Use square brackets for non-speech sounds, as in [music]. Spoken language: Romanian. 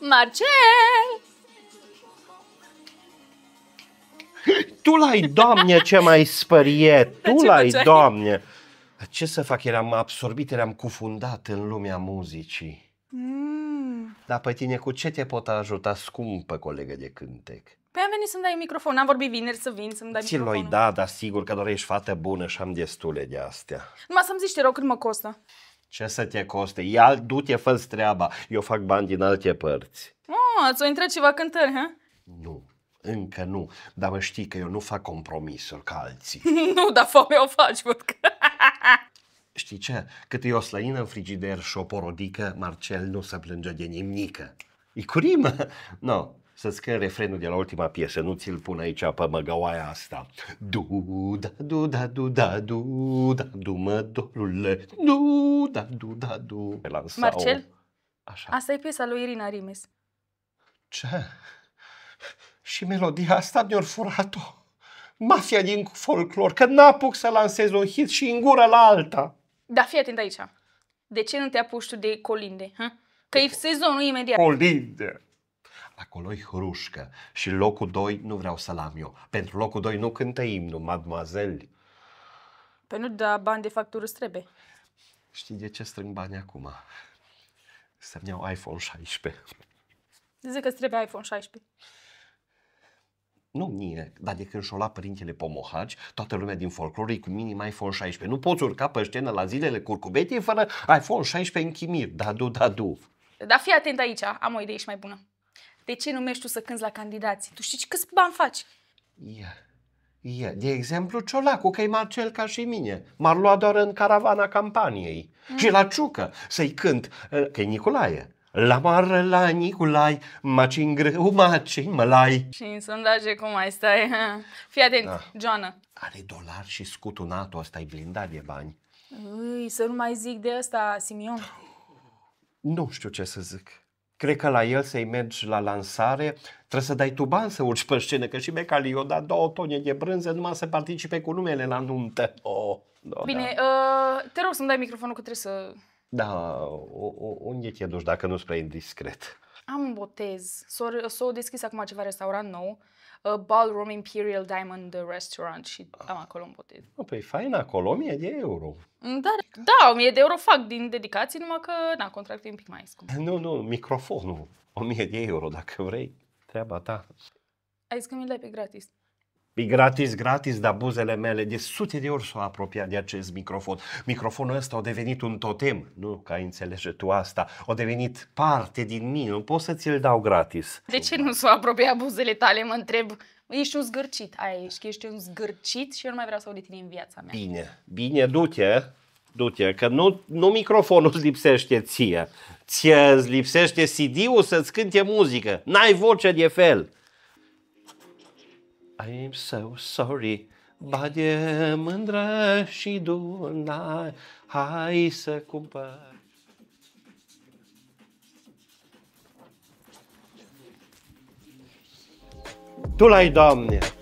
Marcel! Tu l-ai, doamne, ce mai spărie! Tu l-ai, doamne! Ce să fac? Eram absorbit, eram cufundat în lumea muzicii. Mm. Dar pe tine cu ce te pot ajuta, scumpă colegă de cântec? Păi am venit să-mi dai microfon, am vorbit vineri să vin să-mi dai Ți-l microfonul. da, dar sigur că doar ești fată bună și am destule de astea. Numai să-mi zici, te rog, cât mă costă. Ce să te coste? Ia, du-te, fă treaba. Eu fac bani din alte părți. Oh, ați o intrat ceva cântări, ha? Nu, încă nu. Dar mă știi că eu nu fac compromisuri ca alții. [laughs] nu, dar foame o faci, văd că... [laughs] Știi ce? Cât e o slăină în frigider și o porodică, Marcel nu se plânge de nimnică. E curimă. [laughs] No, să scrie refrenul de la ultima piesă, nu ți-l pun aici pe măgăoaia asta. Du, da, du, da, du, da, du, da, du, mă, dorule, du, da, du, da, du. Marcel, Așa. asta e piesa lui Irina Rimes. Ce? Și melodia asta mi-a furat-o. Mafia din folclor, că n-apuc să lansez un hit și în gură la alta. Da, fii atent aici. De ce nu te apuci tu de colinde? Ha? Că e sezonul imediat. Colinde acolo e hrușcă și locul 2 nu vreau să-l am eu. Pentru locul 2 nu cântă imnul, mademoiselle. Păi nu, da bani de factură îți trebuie. Știi de ce strâng bani acum? Să-mi iau iPhone 16. Zic că îți trebuie iPhone 16. Nu mie, dar de când și-o la părintele Pomohaci, toată lumea din folclor e cu minim iPhone 16. Nu poți urca pe scenă la zilele curcubetii fără iPhone 16 în chimir. Da, du, da, du. Dar fii atent aici, am o idee și mai bună. De ce nu mergi tu să cânți la candidații? Tu știi câți bani faci? Yeah. Yeah. De exemplu, Ciolacu, că e Marcel ca și mine. M-ar lua doar în caravana campaniei. Mm. Și la Ciucă să-i cânt, eh, că e Nicolae. La mare la Niculai, macing macing mălai. Și în sondaje cum mai stai? [laughs] Fii atent, da. Joana. Are dolar și scutul NATO, ăsta e blindat de bani. Ui, să nu mai zic de ăsta, Simion. Nu știu ce să zic cred că la el să-i mergi la lansare, trebuie să dai tu bani să urci pe scenă, că și Becali i o dat două tone de brânză numai să participe cu numele la nuntă. Oh, da, da. Bine, da. Uh, te rog să-mi dai microfonul că trebuie să... Da, unde te duci dacă nu spre indiscret? am un botez. S-a o s-o deschis acum ceva restaurant nou, a Ballroom Imperial Diamond Restaurant și ah. am acolo un botez. Oh, păi fain acolo, 1000 de euro. Mm, da, da, 1000 de euro fac din dedicații, numai că na, contractul e un pic mai scump. Nu, nu, microfonul, 1000 de euro dacă vrei, treaba ta. Ai zis că mi l dai pe gratis. E gratis, gratis, dar buzele mele de sute de ori s-au apropiat de acest microfon. Microfonul ăsta a devenit un totem. Nu, ca înțelege tu asta. A devenit parte din mine. Nu pot să ți-l dau gratis. De ce nu s-au apropiat buzele tale, mă întreb? Ești un zgârcit, Ai? ești, ești un zgârcit și eu nu mai vreau să aud tine în viața mea. Bine, bine, du-te, du-te, că nu, nu microfonul îți lipsește ție, ție îți lipsește CD-ul să-ți cânte muzică, n-ai voce de fel. I'm so sorry, Bade mândră și duna, hai să cumpăr. Tu l-ai, Doamne!